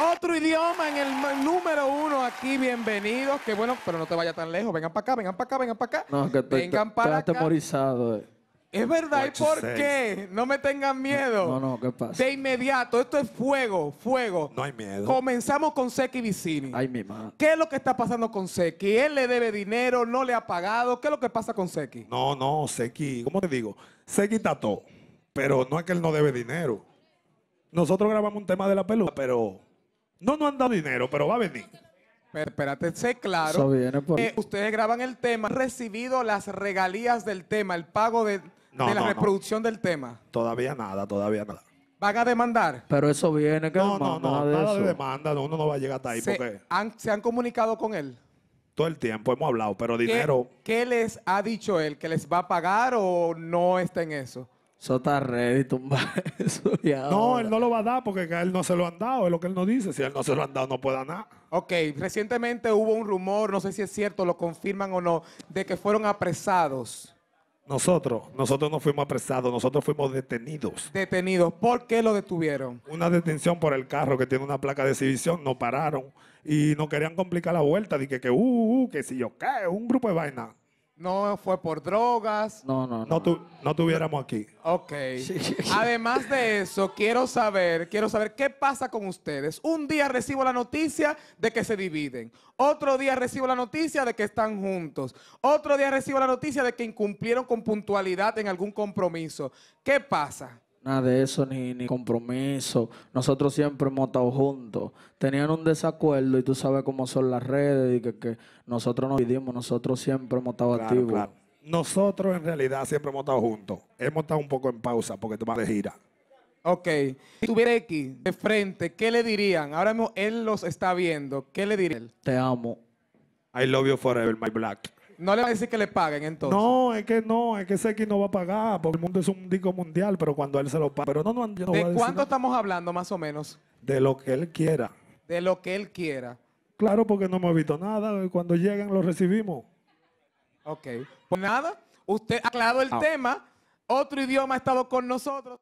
Otro idioma en el número uno aquí, bienvenidos. Que bueno, pero no te vayas tan lejos. Vengan para acá, vengan para acá, vengan para acá. No, que estoy vengan para atemorizado. Eh. Es verdad, ¿y por qué? No me tengan miedo. No, no, ¿qué pasa? De inmediato, esto es fuego, fuego. No hay miedo. Comenzamos con Seki Vicini. Ay, mi madre. ¿Qué es lo que está pasando con Seki? Él le debe dinero, no le ha pagado. ¿Qué es lo que pasa con Seki? No, no, Seki, ¿cómo te digo? Seki está todo, pero no es que él no debe dinero. Nosotros grabamos un tema de la peluca, pero no, no anda dinero, pero va a venir. Pero espérate, sé claro. ustedes graban el tema, han recibido las regalías del tema, el pago de, la reproducción del tema. Todavía nada, todavía nada. ¿Van a demandar? Pero eso viene, que No, no, no, nada, de, demanda, uno no va a llegar hasta ahí. Se, han, ¿Se han comunicado con él? Todo el tiempo hemos hablado, pero dinero... ¿Qué les ha dicho él? ¿Que les va a pagar o no está en eso? Eso ready, tumba No, él no lo va a dar porque a él no se lo han dado, es lo que él no dice. Si él no se lo han dado, no puede nada. Ok, recientemente hubo un rumor, no sé si es cierto, lo confirman o no, de que fueron apresados. Nosotros, nosotros no fuimos apresados, nosotros fuimos detenidos. Detenidos, ¿por qué lo detuvieron? Una detención por el carro que tiene una placa de exhibición, No pararon y no querían complicar la vuelta, dije que, uh, uh, que si yo cae, un grupo de vaina. No fue por drogas. No, no, no. No, tuviéramos aquí. Ok. Además de eso, quiero saber, quiero saber qué pasa con ustedes. Un día recibo la noticia de que se dividen. Otro día recibo la noticia de que están juntos. Otro día recibo la noticia de que incumplieron con puntualidad en algún compromiso. ¿Qué pasa? nada de eso, ni, ni compromiso. Nosotros siempre hemos estado juntos. Tenían un desacuerdo y tú sabes cómo son las redes y que, nosotros nos dividimos, nosotros siempre hemos estado activos. Nosotros en realidad siempre hemos estado juntos. Hemos estado un poco en pausa porque tú vas de gira. Ok. Si tuviera X de frente, ¿qué le dirían? Ahora mismo él los está viendo. ¿Qué le diría? Te amo. I love you forever, my black. No le va a decir que le paguen entonces. No, es que no, es que sé que no va a pagar, porque el mundo es un disco mundial, pero cuando él se lo paga. ¿De cuánto estamos hablando más o menos? De lo que él quiera. De lo que él quiera. Claro, porque no hemos visto nada. Cuando lleguen lo recibimos. Ok. Pues nada, usted ha aclarado el ah. tema. Otro idioma ha estado con nosotros.